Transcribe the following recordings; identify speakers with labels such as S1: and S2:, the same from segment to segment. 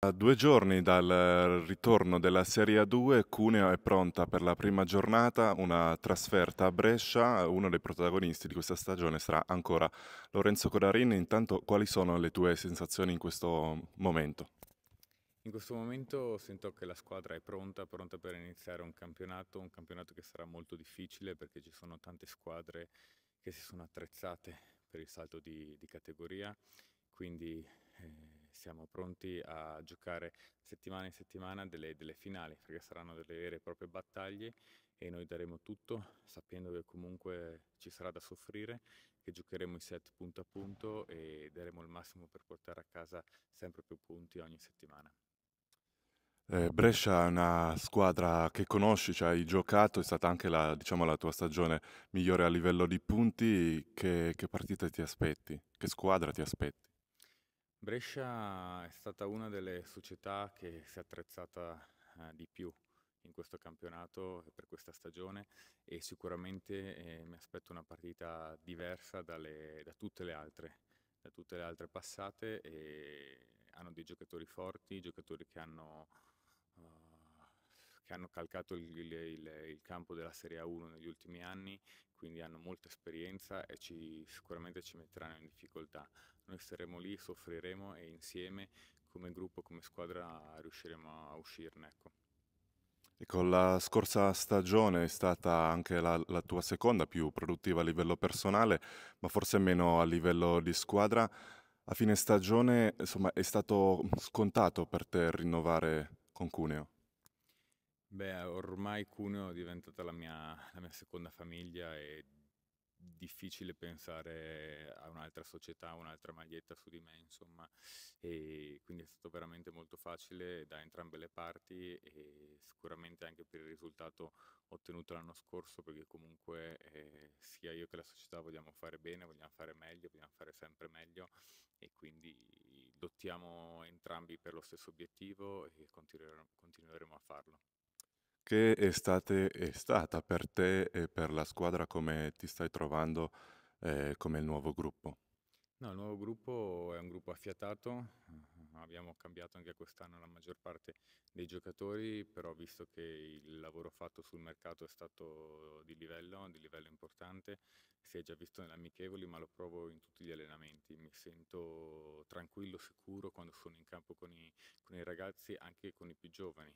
S1: A due giorni dal eh, ritorno della Serie A2, Cuneo è pronta per la prima giornata, una trasferta a Brescia. Uno dei protagonisti di questa stagione sarà ancora Lorenzo Corarini. Intanto, quali sono le tue sensazioni in questo momento?
S2: In questo momento sento che la squadra è pronta, pronta per iniziare un campionato, un campionato che sarà molto difficile perché ci sono tante squadre che si sono attrezzate per il salto di, di categoria, quindi eh, siamo pronti a giocare settimana in settimana delle, delle finali, perché saranno delle vere e proprie battaglie e noi daremo tutto sapendo che comunque ci sarà da soffrire, che giocheremo i set punto a punto e daremo il massimo per portare a casa sempre più punti ogni settimana.
S1: Eh, Brescia è una squadra che conosci, ci cioè hai giocato, è stata anche la, diciamo, la, tua stagione migliore a livello di punti. Che, che partita ti aspetti? Che squadra ti aspetti?
S2: Brescia è stata una delle società che si è attrezzata eh, di più in questo campionato e per questa stagione e sicuramente eh, mi aspetto una partita diversa dalle, da, tutte le altre, da tutte le altre passate hanno dei giocatori forti, giocatori che hanno che hanno calcato il, il, il, il campo della Serie A1 negli ultimi anni, quindi hanno molta esperienza e ci, sicuramente ci metteranno in difficoltà. Noi saremo lì, soffriremo e insieme come gruppo, come squadra riusciremo a uscirne. Ecco.
S1: Ecco, la scorsa stagione è stata anche la, la, tua seconda più produttiva a livello personale, ma forse meno a livello di squadra. A fine stagione, insomma, è stato scontato per te rinnovare con Cuneo?
S2: Beh, ormai Cuneo è diventata la mia, la mia seconda famiglia e difficile pensare a un'altra società, un'altra maglietta su di me, insomma, e quindi è stato veramente molto facile da entrambe le parti e sicuramente anche per il risultato ottenuto l'anno scorso, perché comunque eh, sia io che la società vogliamo fare bene, vogliamo fare meglio, vogliamo fare sempre meglio e quindi lottiamo entrambi per lo stesso obiettivo e continueremo, continueremo a farlo.
S1: Che estate è stata per te e per la squadra? Come ti stai trovando eh, come nuovo gruppo?
S2: No, il nuovo gruppo è un gruppo affiatato, abbiamo cambiato anche quest'anno la maggior parte dei giocatori, però visto che il lavoro fatto sul mercato è stato di livello, di livello importante, si è già visto nelle amichevoli, ma lo provo in tutti gli allenamenti, mi sento tranquillo, sicuro quando sono in campo con i, con i ragazzi, anche con i più giovani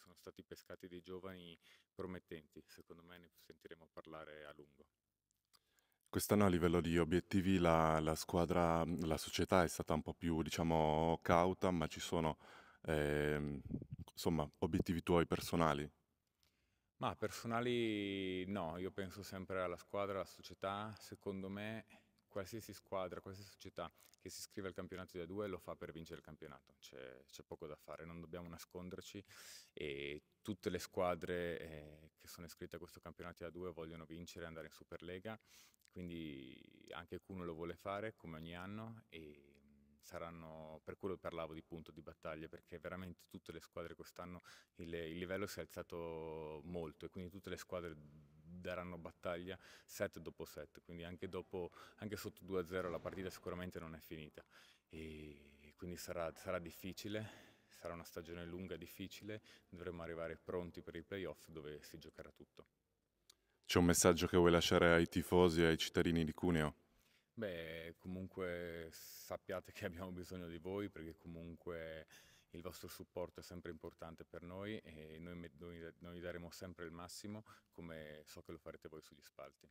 S2: sono stati pescati dei giovani promettenti, secondo me ne sentiremo parlare a lungo.
S1: Quest'anno a livello di obiettivi la, la squadra, la società è stata un po' più diciamo cauta, ma ci sono eh, insomma obiettivi tuoi personali?
S2: Ma personali no, io penso sempre alla squadra, alla società, secondo me qualsiasi squadra, qualsiasi società che si iscrive al campionato di A2 lo fa per vincere il campionato, c'è, c'è poco da fare, non dobbiamo nasconderci e tutte le squadre eh, che sono iscritte a questo campionato di A2 vogliono vincere e andare in Superlega, quindi anche Cuno lo vuole fare come ogni anno e mm, saranno, per quello parlavo di punto di battaglia, perché veramente tutte le squadre quest'anno il, il livello si è alzato molto e quindi tutte le squadre daranno battaglia set dopo set, quindi anche, dopo, anche sotto 2-0 la partita sicuramente non è finita e quindi sarà, sarà difficile. Sarà una stagione lunga, difficile, dovremo arrivare pronti per i playoff dove si giocherà tutto.
S1: C'è un messaggio che vuoi lasciare ai tifosi e ai cittadini di Cuneo?
S2: Beh, comunque sappiate che abbiamo bisogno di voi perché comunque il vostro supporto è sempre importante per noi e noi, noi, noi daremo sempre il massimo come so che lo farete voi sugli spalti.